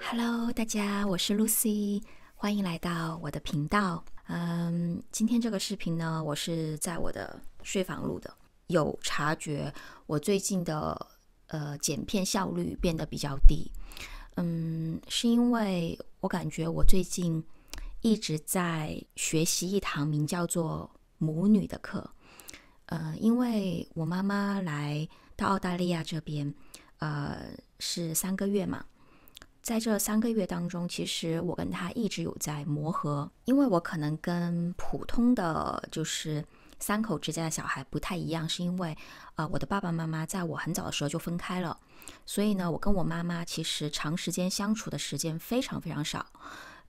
Hello，大家，我是 Lucy，欢迎来到我的频道。嗯，今天这个视频呢，我是在我的睡房录的。有察觉，我最近的呃剪片效率变得比较低。嗯，是因为我感觉我最近一直在学习一堂名叫做母女的课。嗯，因为我妈妈来。到澳大利亚这边，呃，是三个月嘛，在这三个月当中，其实我跟他一直有在磨合，因为我可能跟普通的就是三口之家的小孩不太一样，是因为呃我的爸爸妈妈在我很早的时候就分开了，所以呢，我跟我妈妈其实长时间相处的时间非常非常少，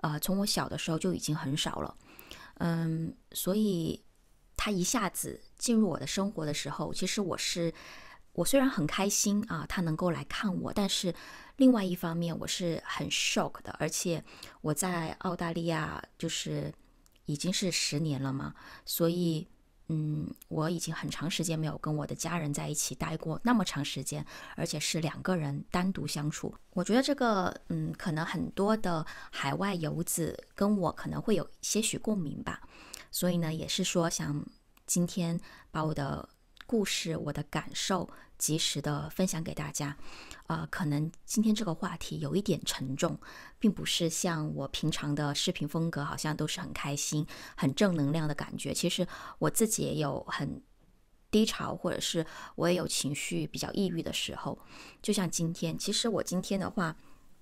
呃，从我小的时候就已经很少了，嗯，所以他一下子进入我的生活的时候，其实我是。我虽然很开心啊，他能够来看我，但是另外一方面我是很 shock 的，而且我在澳大利亚就是已经是十年了嘛，所以嗯，我已经很长时间没有跟我的家人在一起待过那么长时间，而且是两个人单独相处。我觉得这个嗯，可能很多的海外游子跟我可能会有些许共鸣吧，所以呢，也是说想今天把我的。故事，我的感受及时的分享给大家，呃，可能今天这个话题有一点沉重，并不是像我平常的视频风格，好像都是很开心、很正能量的感觉。其实我自己也有很低潮，或者是我也有情绪比较抑郁的时候，就像今天。其实我今天的话，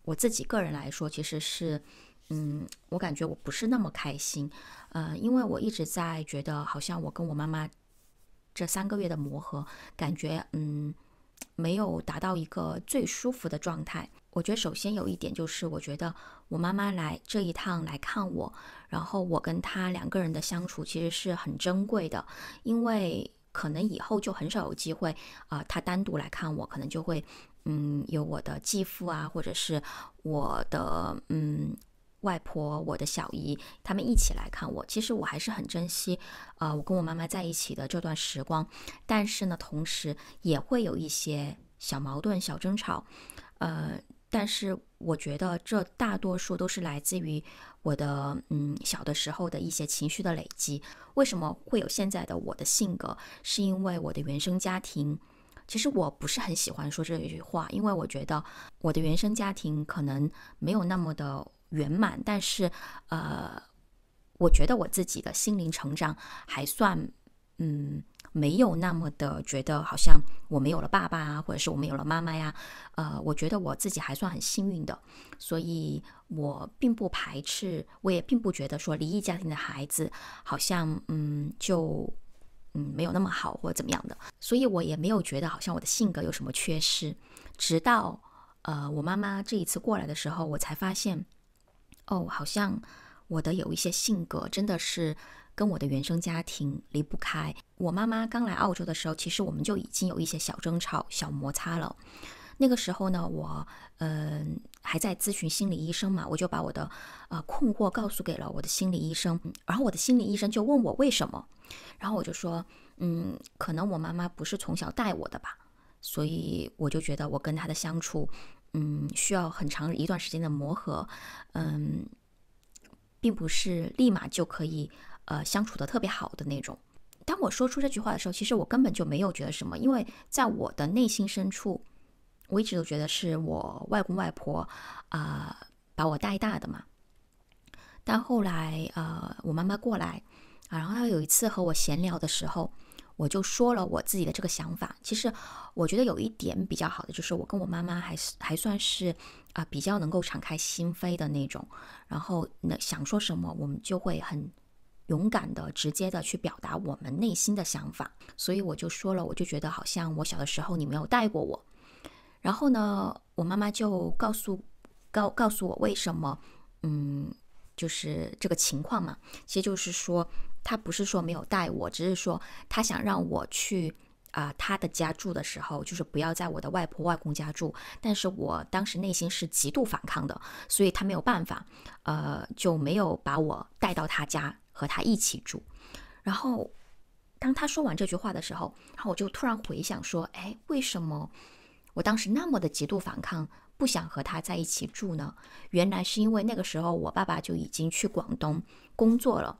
我自己个人来说，其实是，嗯，我感觉我不是那么开心，呃，因为我一直在觉得好像我跟我妈妈。这三个月的磨合，感觉嗯没有达到一个最舒服的状态。我觉得首先有一点就是，我觉得我妈妈来这一趟来看我，然后我跟她两个人的相处其实是很珍贵的，因为可能以后就很少有机会啊，她单独来看我，可能就会嗯有我的继父啊，或者是我的嗯。外婆，我的小姨，他们一起来看我。其实我还是很珍惜，呃，我跟我妈妈在一起的这段时光。但是呢，同时也会有一些小矛盾、小争吵，呃，但是我觉得这大多数都是来自于我的，嗯，小的时候的一些情绪的累积。为什么会有现在的我的性格？是因为我的原生家庭。其实我不是很喜欢说这一句话，因为我觉得我的原生家庭可能没有那么的。圆满，但是，呃，我觉得我自己的心灵成长还算，嗯，没有那么的觉得好像我没有了爸爸啊，或者是我们有了妈妈呀，呃，我觉得我自己还算很幸运的，所以我并不排斥，我也并不觉得说离异家庭的孩子好像，嗯，就，嗯，没有那么好或怎么样的，所以我也没有觉得好像我的性格有什么缺失，直到，呃，我妈妈这一次过来的时候，我才发现。哦，好像我的有一些性格真的是跟我的原生家庭离不开。我妈妈刚来澳洲的时候，其实我们就已经有一些小争吵、小摩擦了。那个时候呢，我嗯还在咨询心理医生嘛，我就把我的呃困惑告诉给了我的心理医生，然后我的心理医生就问我为什么，然后我就说，嗯，可能我妈妈不是从小带我的吧，所以我就觉得我跟她的相处。嗯，需要很长一段时间的磨合，嗯，并不是立马就可以，呃，相处的特别好的那种。当我说出这句话的时候，其实我根本就没有觉得什么，因为在我的内心深处，我一直都觉得是我外公外婆啊把我带大的嘛。但后来，呃，我妈妈过来啊，然后她有一次和我闲聊的时候。我就说了我自己的这个想法，其实我觉得有一点比较好的，就是我跟我妈妈还是还算是啊比较能够敞开心扉的那种，然后那想说什么，我们就会很勇敢的、直接的去表达我们内心的想法。所以我就说了，我就觉得好像我小的时候你没有带过我，然后呢，我妈妈就告诉告告诉我为什么，嗯。就是这个情况嘛，其实就是说，他不是说没有带我，只是说他想让我去啊他的家住的时候，就是不要在我的外婆外公家住。但是我当时内心是极度反抗的，所以他没有办法，呃，就没有把我带到他家和他一起住。然后当他说完这句话的时候，然后我就突然回想说，哎，为什么我当时那么的极度反抗？不想和他在一起住呢，原来是因为那个时候我爸爸就已经去广东工作了，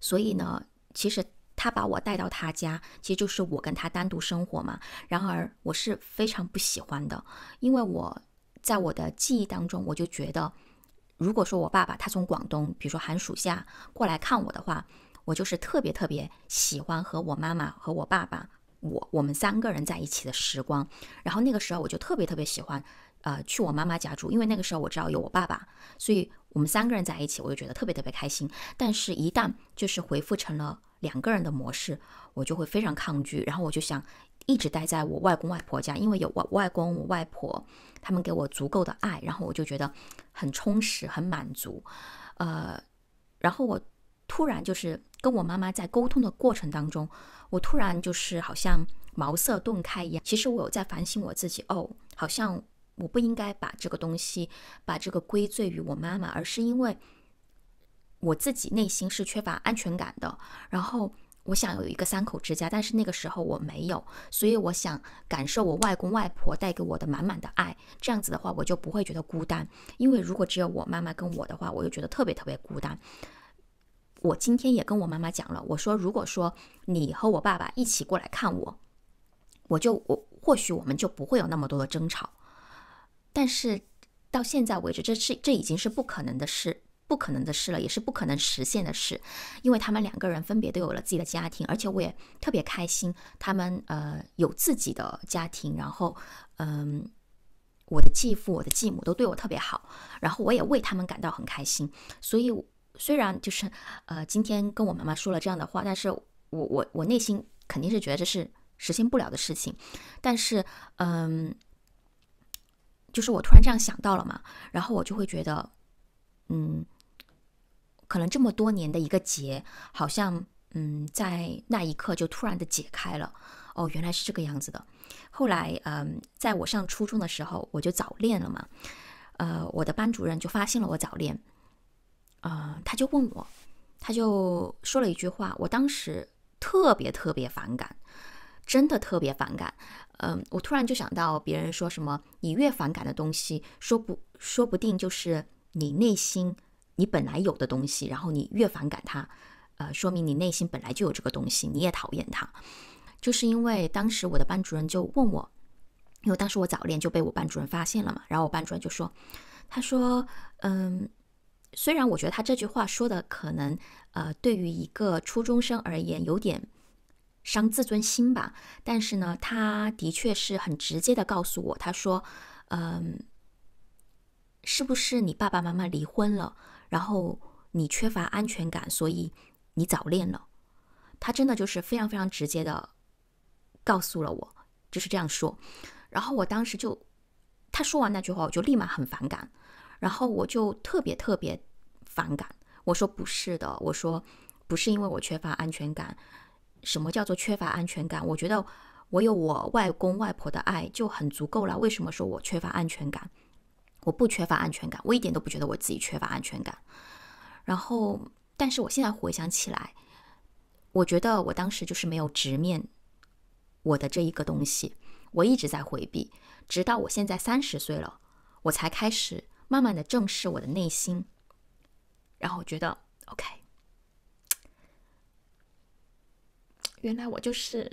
所以呢，其实他把我带到他家，其实就是我跟他单独生活嘛。然而我是非常不喜欢的，因为我在我的记忆当中，我就觉得，如果说我爸爸他从广东，比如说寒暑假过来看我的话，我就是特别特别喜欢和我妈妈和我爸爸，我我们三个人在一起的时光。然后那个时候我就特别特别喜欢。呃，去我妈妈家住，因为那个时候我知道有我爸爸，所以我们三个人在一起，我就觉得特别特别开心。但是，一旦就是恢复成了两个人的模式，我就会非常抗拒。然后我就想一直待在我外公外婆家，因为有外外公我外婆，他们给我足够的爱，然后我就觉得很充实、很满足。呃，然后我突然就是跟我妈妈在沟通的过程当中，我突然就是好像茅塞顿开一样。其实我有在反省我自己，哦，好像。我不应该把这个东西，把这个归罪于我妈妈，而是因为我自己内心是缺乏安全感的。然后我想有一个三口之家，但是那个时候我没有，所以我想感受我外公外婆带给我的满满的爱。这样子的话，我就不会觉得孤单。因为如果只有我妈妈跟我的话，我就觉得特别特别孤单。我今天也跟我妈妈讲了，我说如果说你和我爸爸一起过来看我，我就我或许我们就不会有那么多的争吵。但是到现在为止，这是这已经是不可能的事，不可能的事了，也是不可能实现的事。因为他们两个人分别都有了自己的家庭，而且我也特别开心，他们呃有自己的家庭，然后嗯，我的继父、我的继母都对我特别好，然后我也为他们感到很开心。所以虽然就是呃今天跟我妈妈说了这样的话，但是我我我内心肯定是觉得这是实现不了的事情。但是嗯。就是我突然这样想到了嘛，然后我就会觉得，嗯，可能这么多年的一个结，好像嗯，在那一刻就突然的解开了。哦，原来是这个样子的。后来，嗯，在我上初中的时候，我就早恋了嘛，呃，我的班主任就发现了我早恋，呃，他就问我，他就说了一句话，我当时特别特别反感。真的特别反感，嗯，我突然就想到别人说什么，你越反感的东西，说不说不定就是你内心你本来有的东西，然后你越反感它，呃，说明你内心本来就有这个东西，你也讨厌它，就是因为当时我的班主任就问我，因为当时我早恋就被我班主任发现了嘛，然后我班主任就说，他说，嗯，虽然我觉得他这句话说的可能，呃，对于一个初中生而言有点。伤自尊心吧，但是呢，他的确是很直接的告诉我，他说：“嗯，是不是你爸爸妈妈离婚了，然后你缺乏安全感，所以你早恋了？”他真的就是非常非常直接的告诉了我，就是这样说。然后我当时就，他说完那句话，我就立马很反感，然后我就特别特别反感，我说：“不是的，我说不是因为我缺乏安全感。”什么叫做缺乏安全感？我觉得我有我外公外婆的爱就很足够了。为什么说我缺乏安全感？我不缺乏安全感，我一点都不觉得我自己缺乏安全感。然后，但是我现在回想起来，我觉得我当时就是没有直面我的这一个东西，我一直在回避，直到我现在三十岁了，我才开始慢慢的正视我的内心。然后我觉得，OK。原来我就是，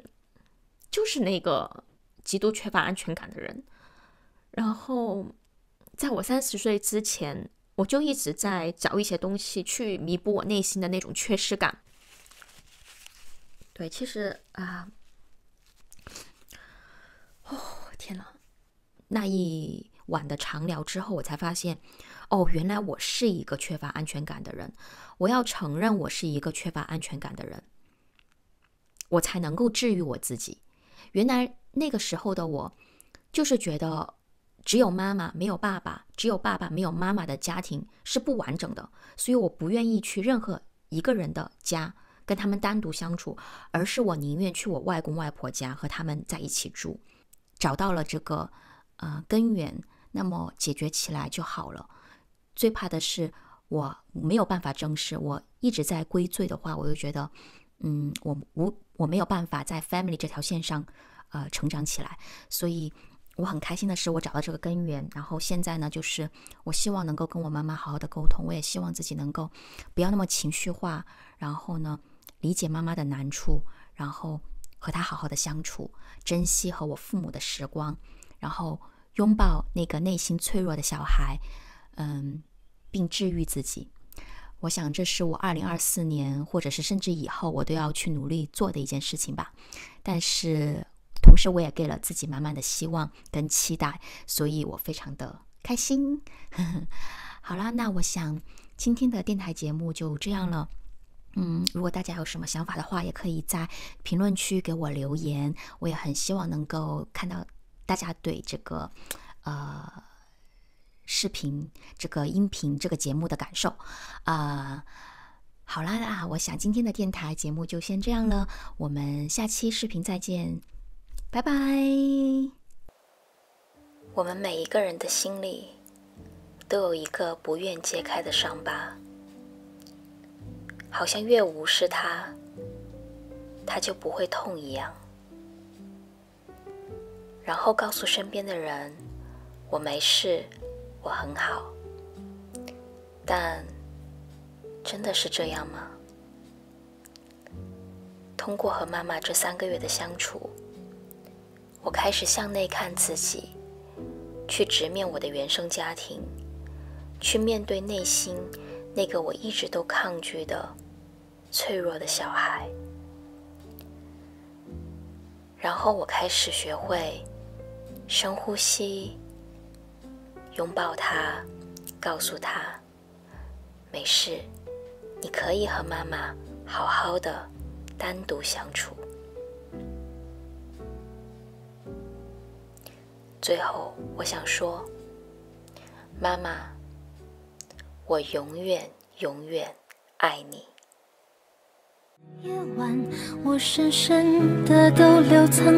就是那个极度缺乏安全感的人。然后，在我三十岁之前，我就一直在找一些东西去弥补我内心的那种缺失感。对，其实啊，哦天呐，那一晚的长聊之后，我才发现，哦，原来我是一个缺乏安全感的人。我要承认，我是一个缺乏安全感的人。我才能够治愈我自己。原来那个时候的我，就是觉得只有妈妈没有爸爸，只有爸爸没有妈妈的家庭是不完整的，所以我不愿意去任何一个人的家跟他们单独相处，而是我宁愿去我外公外婆家和他们在一起住。找到了这个呃根源，那么解决起来就好了。最怕的是我没有办法正视，我一直在归罪的话，我就觉得。嗯，我无我没有办法在 family 这条线上，呃，成长起来。所以我很开心的是，我找到这个根源。然后现在呢，就是我希望能够跟我妈妈好好的沟通。我也希望自己能够不要那么情绪化，然后呢，理解妈妈的难处，然后和她好好的相处，珍惜和我父母的时光，然后拥抱那个内心脆弱的小孩，嗯，并治愈自己。我想，这是我二零二四年，或者是甚至以后，我都要去努力做的一件事情吧。但是，同时我也给了自己满满的希望跟期待，所以我非常的开心。好啦，那我想今天的电台节目就这样了。嗯，如果大家有什么想法的话，也可以在评论区给我留言。我也很希望能够看到大家对这个，呃。视频这个音频这个节目的感受，呃，好啦啦，我想今天的电台节目就先这样了，我们下期视频再见，拜拜。我们每一个人的心里都有一个不愿揭开的伤疤，好像越无视它，它就不会痛一样。然后告诉身边的人，我没事。我很好，但真的是这样吗？通过和妈妈这三个月的相处，我开始向内看自己，去直面我的原生家庭，去面对内心那个我一直都抗拒的脆弱的小孩。然后我开始学会深呼吸。拥抱他，告诉他没事，你可以和妈妈好好的单独相处。最后，我想说，妈妈，我永远永远爱你。